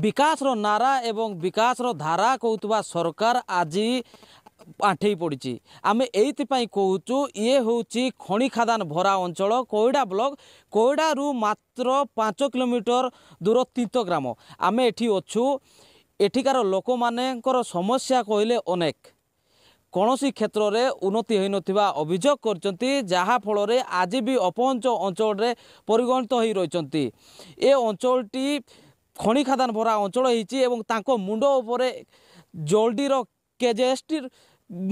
ବିକାଶର ନାରା ଏବଂ ବିକାଶର ଧାରା କହୁଥିବା ସରକାର ଆଜି ଆଣ୍ଠେଇ ପଡ଼ିଛି ଆମେ ଏଇଥିପାଇଁ କହୁଛୁ ଇଏ ହେଉଛି ଖଣି ଖାଦାନ ଭରା ଅଞ୍ଚଳ କୋଇଡ଼ା ବ୍ଲକ କୋଇଡ଼ାରୁ ମାତ୍ର ପାଞ୍ଚ କିଲୋମିଟର ଦୂର ତିନ୍ତ ଗ୍ରାମ ଆମେ ଏଠି ଅଛୁ ଏଠିକାର ଲୋକମାନଙ୍କର ସମସ୍ୟା କହିଲେ ଅନେକ କୌଣସି କ୍ଷେତ୍ରରେ ଉନ୍ନତି ହୋଇନଥିବା ଅଭିଯୋଗ କରିଛନ୍ତି ଯାହାଫଳରେ ଆଜି ବି ଅପହଞ୍ଚ ଅଞ୍ଚଳରେ ପରିଗଣିତ ହୋଇ ରହିଛନ୍ତି ଏ ଅଞ୍ଚଳଟି খଣି ଖାଦାନ ଭରା ଅଞ୍ଚଳ ହେଇଛି ଏବଂ ତାଙ୍କ ମୁଣ୍ଡ ଉପରେ ଜଲ୍ଡିର କେଜେଏସ୍ଟି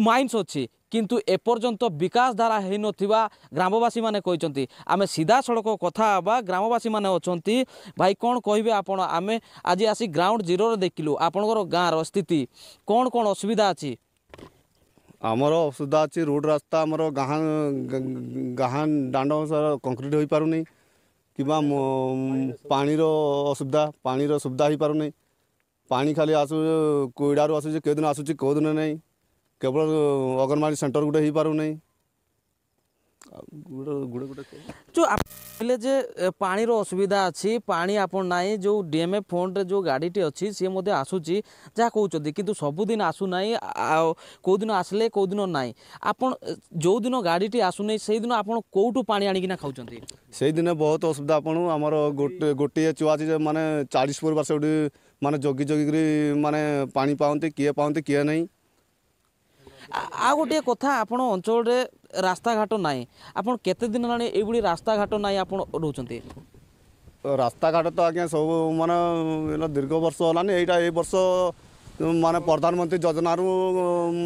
ମାଇନ୍ସ ଅଛି କିନ୍ତୁ ଏପର୍ଯ୍ୟନ୍ତ ବିକାଶ ଧାରା ହୋଇନଥିବା ଗ୍ରାମବାସୀମାନେ କହିଛନ୍ତି ଆମେ ସିଧାସଳଖ କଥା ହେବା ଗ୍ରାମବାସୀମାନେ ଅଛନ୍ତି ଭାଇ କ'ଣ କହିବେ ଆପଣ ଆମେ ଆଜି ଆସି ଗ୍ରାଉଣ୍ଡ ଜିରୋରେ ଦେଖିଲୁ ଆପଣଙ୍କର ଗାଁର ସ୍ଥିତି କ'ଣ କ'ଣ ଅସୁବିଧା ଅଛି ଆମର ଅସୁବିଧା ଅଛି ରୋଡ଼ ରାସ୍ତା ଆମର ଗାହାନ ଗାହାନ ଦାଣ୍ଡ କଂକ୍ରିଟ୍ ହୋଇପାରୁନି কিংবা পানির অসুবিধা পানির সুবিধা হয়েপারুনি পানি খালি আসু কোইডারু আসুচি কেউদিন আসুচি কেউদিন নেই কেবল অঙ্গনবাড়ি সেন্টর গোটে হয়েপারুনি ଯେଉଁ କହିଲେ ଯେ ପାଣିର ଅସୁବିଧା ଅଛି ପାଣି ଆପଣ ନାହିଁ ଯେଉଁ ଡିଏମ୍ଏଫ୍ ଫଣ୍ଡରେ ଯେଉଁ ଗାଡ଼ିଟି ଅଛି ସିଏ ମଧ୍ୟ ଆସୁଛି ଯାହା କହୁଛନ୍ତି କିନ୍ତୁ ସବୁଦିନ ଆସୁନାହିଁ ଆଉ କେଉଁଦିନ ଆସିଲେ କେଉଁଦିନ ନାହିଁ ଆପଣ ଯେଉଁଦିନ ଗାଡ଼ିଟି ଆସୁନାହିଁ ସେଇଦିନ ଆପଣ କେଉଁଠୁ ପାଣି ଆଣିକିନା ଖାଉଛନ୍ତି ସେଇଦିନ ବହୁତ ଅସୁବିଧା ଆପଣ ଆମର ଗୋଟେ ଗୋଟିଏ ଚୁଆ ଅଛି ମାନେ ଚାଳିଶ ପରିବାର ସେଠି ମାନେ ଜଗି ଜଗିକିରି ମାନେ ପାଣି ପାଆନ୍ତି କିଏ ପାଆନ୍ତି କିଏ ନାହିଁ ଆଉ ଗୋଟିଏ କଥା ଆପଣ ଅଞ୍ଚଳରେ ରାସ୍ତାଘାଟ ନାହିଁ ଆପଣ କେତେ ଦିନ ହେଲାଣି ଏଇଭଳି ରାସ୍ତାଘାଟ ନାହିଁ ଆପଣ ରହୁଛନ୍ତି ରାସ୍ତାଘାଟ ତ ଆଜ୍ଞା ସବୁ ମାନେ ଦୀର୍ଘ ବର୍ଷ ହେଲାନି ଏଇଟା ଏଇ ବର୍ଷ ମାନେ ପ୍ରଧାନମନ୍ତ୍ରୀ ଯୋଜନାରୁ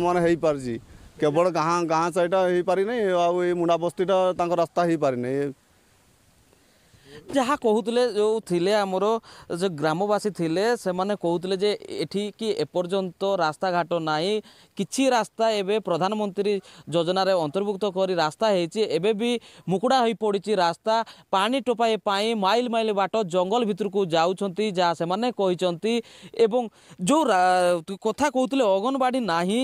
ମାନେ ହେଇପାରିଛି କେବଳ ଗାଁ ଗାଁ ସାଇଟା ହେଇପାରିନି ଆଉ ଏଇ ମୁଣ୍ଡା ବସ୍ତିଟା ତାଙ୍କ ରାସ୍ତା ହେଇପାରିନି ଯାହା କହୁଥିଲେ ଯେଉଁ ଥିଲେ ଆମର ଯେ ଗ୍ରାମବାସୀ ଥିଲେ ସେମାନେ କହୁଥିଲେ ଯେ ଏଠିକି ଏପର୍ଯ୍ୟନ୍ତ ରାସ୍ତାଘାଟ ନାହିଁ କିଛି ରାସ୍ତା ଏବେ ପ୍ରଧାନମନ୍ତ୍ରୀ ଯୋଜନାରେ ଅନ୍ତର୍ଭୁକ୍ତ କରି ରାସ୍ତା ହେଇଛି ଏବେ ବି ମୁକୁଡ଼ା ହୋଇପଡ଼ିଛି ରାସ୍ତା ପାଣି ଟୋପାଏ ପାଇଁ ମାଇଲ ମାଇଲ ବାଟ ଜଙ୍ଗଲ ଭିତରକୁ ଯାଉଛନ୍ତି ଯାହା ସେମାନେ କହିଛନ୍ତି ଏବଂ ଯେଉଁ କଥା କହୁଥିଲେ ଅଙ୍ଗନବାଡ଼ି ନାହିଁ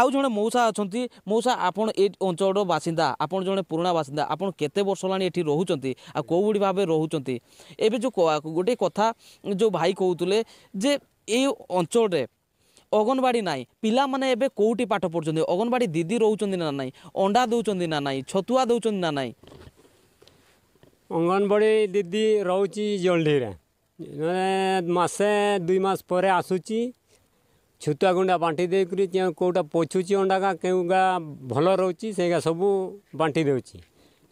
ଆଉ ଜଣେ ମଉସା ଅଛନ୍ତି ମଉସା ଆପଣ ଏ ଅଞ୍ଚଳର ବାସିନ୍ଦା ଆପଣ ଜଣେ ପୁରୁଣା ବାସିନ୍ଦା ଆପଣ କେତେ ବର୍ଷ ହେଲାଣି ଏଠି ରହୁଛନ୍ତି ଆଉ କେଉଁଭଳି ଭାବେ ଭାବେ ରହୁଛନ୍ତି ଏବେ ଯେଉଁ ଗୋଟେ କଥା ଯେଉଁ ଭାଇ କହୁଥିଲେ ଯେ ଏଇ ଅଞ୍ଚଳରେ ଅଙ୍ଗନବାଡ଼ି ନାହିଁ ପିଲାମାନେ ଏବେ କେଉଁଠି ପାଠ ପଢ଼ୁଛନ୍ତି ଅଙ୍ଗନବାଡ଼ି ଦିଦି ରହୁଛନ୍ତି ନା ନାହିଁ ଅଣ୍ଡା ଦେଉଛନ୍ତି ନା ନାହିଁ ଛତୁଆ ଦେଉଛନ୍ତି ନା ନାହିଁ ଅଙ୍ଗନବାଡ଼ି ଦିଦି ରହୁଛି ଜଲ୍ଦିରେ ମାସେ ଦୁଇ ମାସ ପରେ ଆସୁଛି ଛୁତୁଆ ଗୁଣ୍ଡା ବାଣ୍ଟି ଦେଇକରି କେଉଁଟା ପୋଛୁଛି ଅଣ୍ଡାକା କେଉଁ ଗା ଭଲ ରହୁଛି ସେଇଗା ସବୁ ବାଣ୍ଟି ଦେଉଛି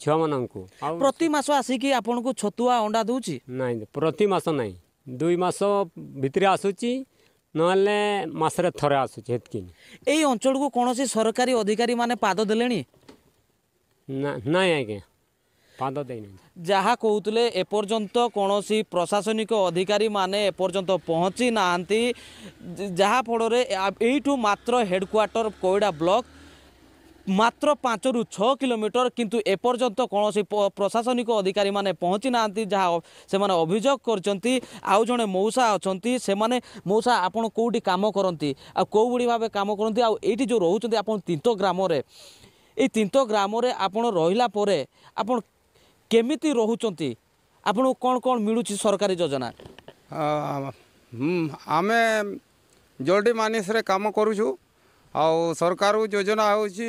ଛୁଆମାନଙ୍କୁ ଆଉ ପ୍ରତି ମାସ ଆସିକି ଆପଣଙ୍କୁ ଛତୁଆ ଅଣ୍ଡା ଦେଉଛି ନାଇଁ ପ୍ରତି ମାସ ନାହିଁ ଦୁଇ ମାସ ଭିତରେ ଆସୁଛି ନହେଲେ ମାସରେ ଥରେ ଆସୁଛି ହେତକି ଏଇ ଅଞ୍ଚଳକୁ କୌଣସି ସରକାରୀ ଅଧିକାରୀମାନେ ପାଦ ଦେଲେଣି ନାଇଁ ଆଜ୍ଞା ପାଦ ଦେଇନି ଯାହା କହୁଥିଲେ ଏପର୍ଯ୍ୟନ୍ତ କୌଣସି ପ୍ରଶାସନିକ ଅଧିକାରୀମାନେ ଏପର୍ଯ୍ୟନ୍ତ ପହଞ୍ଚି ନାହାନ୍ତି ଯାହାଫଳରେ ଏଇଠୁ ମାତ୍ର ହେଡ଼କ୍ୱାର୍ଟର କୋଇଡ଼ା ବ୍ଲକ୍ মাত্র পাঁচরু ছ কিলোমিটর কিন্তু এপর্যন্ত কৌশি প্রশাসনিক অধিকারী মানে পৌঁছি না যা সে অভিযোগ করছেন আউ জনে মৌসা অনেক সে মৌসা আপনার কোটি কাম করতে আউভি ভাবে কাম করতে আইটি যে রোচান আপনার তিন্ত গ্রামরে এই তিন্ত গ্রামরে আপনার রহিলা পরে আপনার কেমিতি রহুচান আপনার কোণ কোণ মিলুছি সরকারি যোজনা আমি জলডি মানিসরে কাম করুছু ଆଉ ସରକାରରୁ ଯୋଜନା ହେଉଛି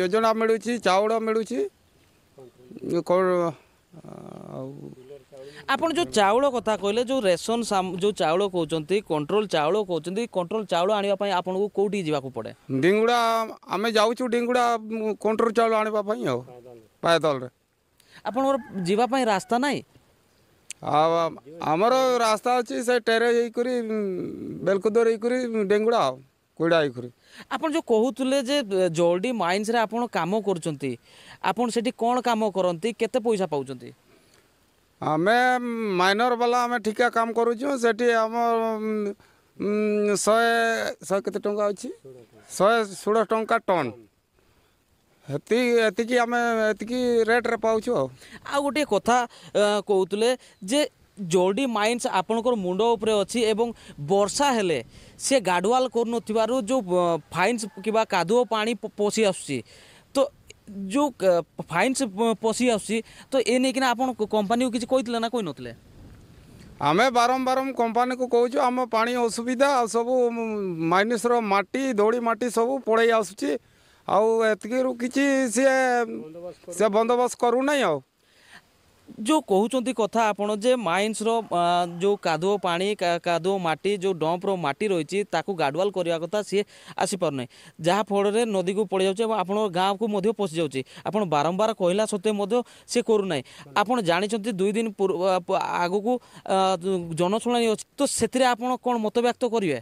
ଯୋଜନା ମିଳୁଛି ଚାଉଳ ମିଳୁଛି ଆଉ ଆପଣ ଯେଉଁ ଚାଉଳ କଥା କହିଲେ ଯେଉଁ ରେସନ୍ ଯେଉଁ ଚାଉଳ କହୁଛନ୍ତି କଣ୍ଟ୍ରୋଲ ଚାଉଳ କହୁଛନ୍ତି କଣ୍ଟ୍ରୋଲ ଚାଉଳ ଆଣିବା ପାଇଁ ଆପଣଙ୍କୁ କେଉଁଠି ଯିବାକୁ ପଡ଼େ ଡିଙ୍ଗୁଡ଼ା ଆମେ ଯାଉଛୁ ଡିଙ୍ଗୁଡ଼ା କଣ୍ଟ୍ରୋଲ ଚାଉଳ ଆଣିବା ପାଇଁ ଆଉ ପାୟଦଲରେ ଆପଣଙ୍କର ଯିବା ପାଇଁ ରାସ୍ତା ନାହିଁ ଆଉ ଆମର ରାସ୍ତା ଅଛି ସେ ଟେରେ ହେଇକରି ବେଲକୁଦର ହେଇକରି ଡେଙ୍ଗୁଡ଼ା ଆଉ କୋଇଡ଼ା ଆଇଖୁରି ଆପଣ ଯେଉଁ କହୁଥିଲେ ଯେ ଜଲ୍ଡି ମାଇନ୍ସରେ ଆପଣ କାମ କରୁଛନ୍ତି ଆପଣ ସେଠି କ'ଣ କାମ କରନ୍ତି କେତେ ପଇସା ପାଉଛନ୍ତି ଆମେ ମାଇନର ବାଲା ଆମେ ଠିକା କାମ କରୁଛୁ ସେଠି ଆମ ଶହେ ଶହେ କେତେ ଟଙ୍କା ଅଛି ଶହେ ଷୋହଳ ଟଙ୍କା ଟନ୍ ଏତିକି ଏତିକି ଆମେ ଏତିକି ରେଟ୍ରେ ପାଉଛୁ ଆଉ ଆଉ ଗୋଟିଏ କଥା କହୁଥିଲେ ଯେ জলডি মাইন্স আপনার মুন্ড উপরে অছি বর্ষা হলে সে গাডুয়াল করুনবার যে ফাইন্স কিংবা কাদুও পা পশি আসছে তো যে ফাইন্স পশি আসছে তো এ নিয়ে আপনার কোম্পানি কিছু কইলে না কই নথিলে ଆମେ ବାରମ୍ବାର କମ୍ପାନୀକୁ କହୁଛୁ ଆମ ପାଣି ଅସୁବିଧା ଆଉ ସବୁ ମାଇନସ୍ର ମାଟି ଦୌଡ଼ି ମାଟି ସବୁ ପଳେଇ ଆସୁଛି ଆଉ ଏତିକିରୁ କିଛି ସିଏ ସେ ବନ୍ଦୋବସ୍ତ କରୁନାହିଁ ଆଉ ଯେଉଁ କହୁଛନ୍ତି କଥା ଆପଣ ଯେ ମାଇନ୍ସର ଯେଉଁ କାଦୁଅ ପାଣି କାଦୁଅ ମାଟି ଯେଉଁ ଡମ୍ପର ମାଟି ରହିଛି ତାକୁ ଗାଡ଼ୁଆଲ କରିବା କଥା ସିଏ ଆସିପାରୁନାହିଁ ଯାହାଫଳରେ ନଦୀକୁ ପଡ଼ିଯାଉଛି ଏବଂ ଆପଣଙ୍କ ଗାଁକୁ ମଧ୍ୟ ପଶିଯାଉଛି ଆପଣ ବାରମ୍ବାର କହିଲା ସତ୍ତ୍ୱେ ମଧ୍ୟ ସେ କରୁନାହିଁ ଆପଣ ଜାଣିଛନ୍ତି ଦୁଇ ଦିନ ଆଗକୁ ଜନଶୁଣାଣି ଅଛି ତ ସେଥିରେ ଆପଣ କ'ଣ ମତବ୍ୟକ୍ତ କରିବେ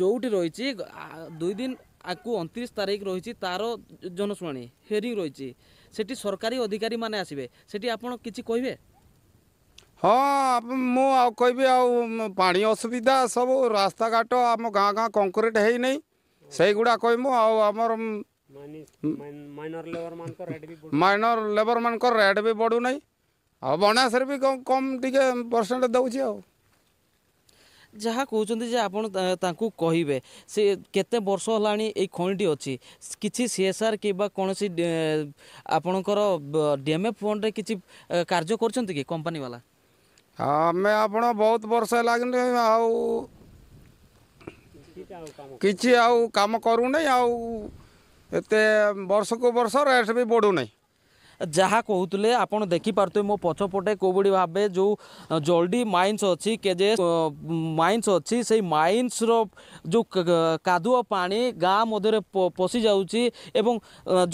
ଯେଉଁଠି ରହିଛି ଦୁଇ ଦିନ ଆକୁ ଅଣତିରିଶ ତାରିଖ ରହିଛି ତାର ଜନଶୁଣାଣି ହିୟରିଂ ରହିଛି ସେଠି ସରକାରୀ ଅଧିକାରୀମାନେ ଆସିବେ ସେଠି ଆପଣ କିଛି କହିବେ ହଁ ମୁଁ ଆଉ କହିବି ଆଉ ପାଣି ଅସୁବିଧା ସବୁ ରାସ୍ତାଘାଟ ଆମ ଗାଁ ଗାଁ କଂକ୍ରିଟ୍ ହେଇନି ସେଇଗୁଡ଼ା କହିବୁ ଆଉ ଆମର ମାଇନର ଲେବର ମାନଙ୍କର ରେଟ୍ ବି ବଢ଼ୁନାହିଁ ଆଉ ବଣାସରେ ବି କମ୍ ଟିକେ ପରସେଣ୍ଟ ଦେଉଛି ଆଉ ଯାହା କହୁଛନ୍ତି ଯେ ଆପଣ ତାଙ୍କୁ କହିବେ ସେ କେତେ ବର୍ଷ ହେଲାଣି ଏଇ ଖଣିଟି ଅଛି କିଛି ସି ଏସ୍ ଆର୍ କିମ୍ବା କୌଣସି ଆପଣଙ୍କର ଡି ଏମ୍ ଏଫ୍ ଫଣ୍ଡରେ କିଛି କାର୍ଯ୍ୟ କରୁଛନ୍ତି କି କମ୍ପାନୀବାଲା ଆମେ ଆପଣ ବହୁତ ବର୍ଷ ହେଲା କିନ୍ତୁ ଆଉ କିଛି ଆଉ କାମ କରୁନାହିଁ ଆଉ ଏତେ ବର୍ଷକୁ ବର୍ଷ ରେଟ୍ ବି ବଢ଼ୁନାହିଁ ଯାହା କହୁଥିଲେ ଆପଣ ଦେଖିପାରୁଥିବେ ମୋ ପଛପଟେ କୋଉଭଳି ଭାବେ ଯେଉଁ ଜଲ୍ଡି ମାଇନ୍ସ ଅଛି କେଜେଏସ୍ ମାଇନ୍ସ ଅଛି ସେଇ ମାଇନ୍ସର ଯେଉଁ କାଦୁଅ ପାଣି ଗାଁ ମଧ୍ୟରେ ପଶିଯାଉଛି ଏବଂ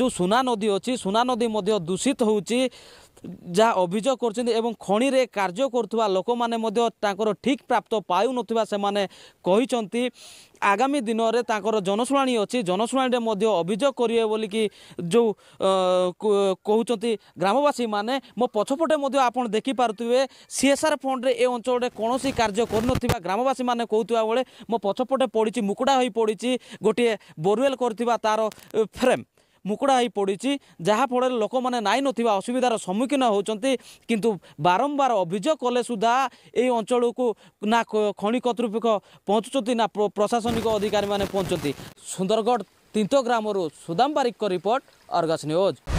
ଯେଉଁ ସୁନା ନଦୀ ଅଛି ସୁନା ନଦୀ ମଧ୍ୟ ଦୂଷିତ ହେଉଛି যা অভিযোগ করছেন এবং খনিরে কার্য করুয়া লোক মানে তাঁর ঠিক প্রাপ্ত পাই নথিবা সেমানে କହିଛନ୍ତି আগামী দিনরে তাঁর জনশুনানি অছি জনশুনানিরে মধ্যে অভিযোগ করবে কি যে কুমার গ্রামবাসী মানে মো পছপটে মধ্যে আপনার দেখিপারে সিএসআর ফন্ডে এ অঞ্চলের কোণী কার্য করে না গ্রামবাসী মানে কৌথা বেড়ে মো পছপটে পড়ছে মুকুড়া হয়ে পড়ছে গোটিয়ে বোরওয়েল করে তার ফ্রেম ମୁକୁଡ଼ା ହୋଇ ପଡ଼ିଛି ଯାହାଫଳରେ ଲୋକମାନେ ନାଇଁ ନଥିବା ଅସୁବିଧାର ସମ୍ମୁଖୀନ ହେଉଛନ୍ତି କିନ୍ତୁ ବାରମ୍ବାର ଅଭିଯୋଗ କଲେ ସୁଦ୍ଧା ଏହି ଅଞ୍ଚଳକୁ ନା ଖଣି କର୍ତ୍ତୃପକ୍ଷ ପହଞ୍ଚୁଛନ୍ତି ନା ପ୍ରଶାସନିକ ଅଧିକାରୀମାନେ ପହଞ୍ଚୁଛନ୍ତି ସୁନ୍ଦରଗଡ଼ ତିନ୍ତ ଗ୍ରାମରୁ ସୁଦାମ ବାରିକଙ୍କ ରିପୋର୍ଟ ଅର୍ଗସ ନ୍ୟୁଜ୍